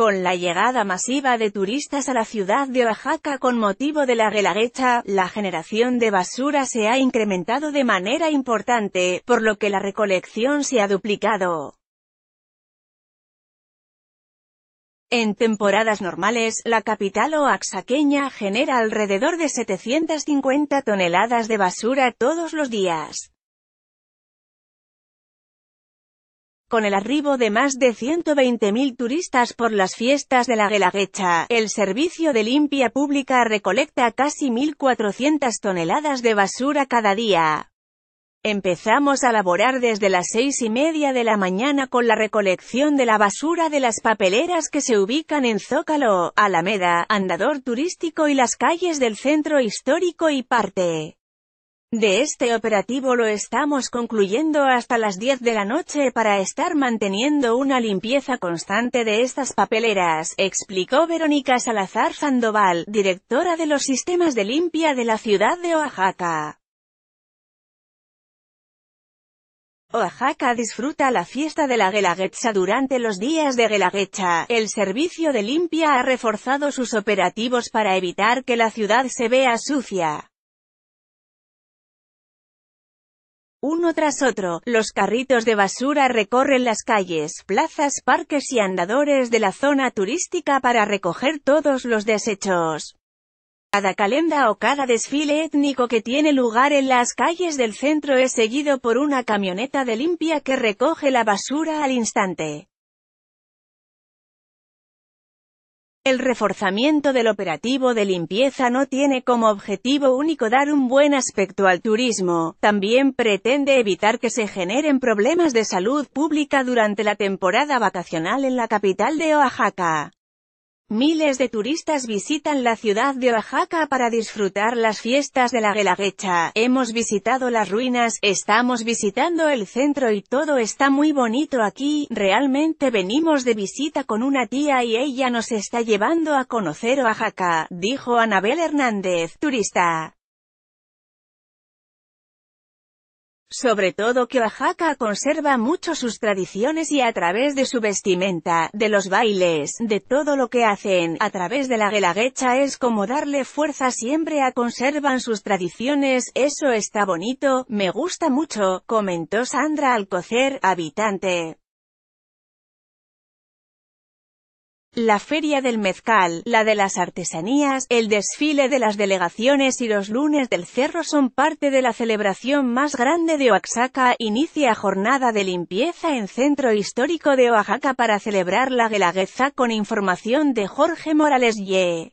Con la llegada masiva de turistas a la ciudad de Oaxaca con motivo de la relaguecha, la generación de basura se ha incrementado de manera importante, por lo que la recolección se ha duplicado. En temporadas normales, la capital oaxaqueña genera alrededor de 750 toneladas de basura todos los días. Con el arribo de más de 120.000 turistas por las fiestas de la Gelaguecha, el servicio de limpia pública recolecta casi 1.400 toneladas de basura cada día. Empezamos a laborar desde las seis y media de la mañana con la recolección de la basura de las papeleras que se ubican en Zócalo, Alameda, Andador Turístico y las calles del centro histórico y parte de este operativo lo estamos concluyendo hasta las 10 de la noche para estar manteniendo una limpieza constante de estas papeleras, explicó Verónica Salazar Fandoval, directora de los sistemas de limpia de la ciudad de Oaxaca. Oaxaca disfruta la fiesta de la Guelaguetza durante los días de Guelaguetza. El servicio de limpia ha reforzado sus operativos para evitar que la ciudad se vea sucia. Uno tras otro, los carritos de basura recorren las calles, plazas, parques y andadores de la zona turística para recoger todos los desechos. Cada calenda o cada desfile étnico que tiene lugar en las calles del centro es seguido por una camioneta de limpia que recoge la basura al instante. El reforzamiento del operativo de limpieza no tiene como objetivo único dar un buen aspecto al turismo, también pretende evitar que se generen problemas de salud pública durante la temporada vacacional en la capital de Oaxaca. Miles de turistas visitan la ciudad de Oaxaca para disfrutar las fiestas de la Guelaguetza. Hemos visitado las ruinas, estamos visitando el centro y todo está muy bonito aquí. Realmente venimos de visita con una tía y ella nos está llevando a conocer Oaxaca, dijo Anabel Hernández, turista. Sobre todo que Oaxaca conserva mucho sus tradiciones y a través de su vestimenta, de los bailes, de todo lo que hacen, a través de la guelaguecha es como darle fuerza siempre a conservan sus tradiciones, eso está bonito, me gusta mucho, comentó Sandra Alcocer, habitante. La Feria del Mezcal, la de las artesanías, el desfile de las delegaciones y los lunes del cerro son parte de la celebración más grande de Oaxaca. Inicia jornada de limpieza en Centro Histórico de Oaxaca para celebrar la guelaguetza con información de Jorge Morales Ye.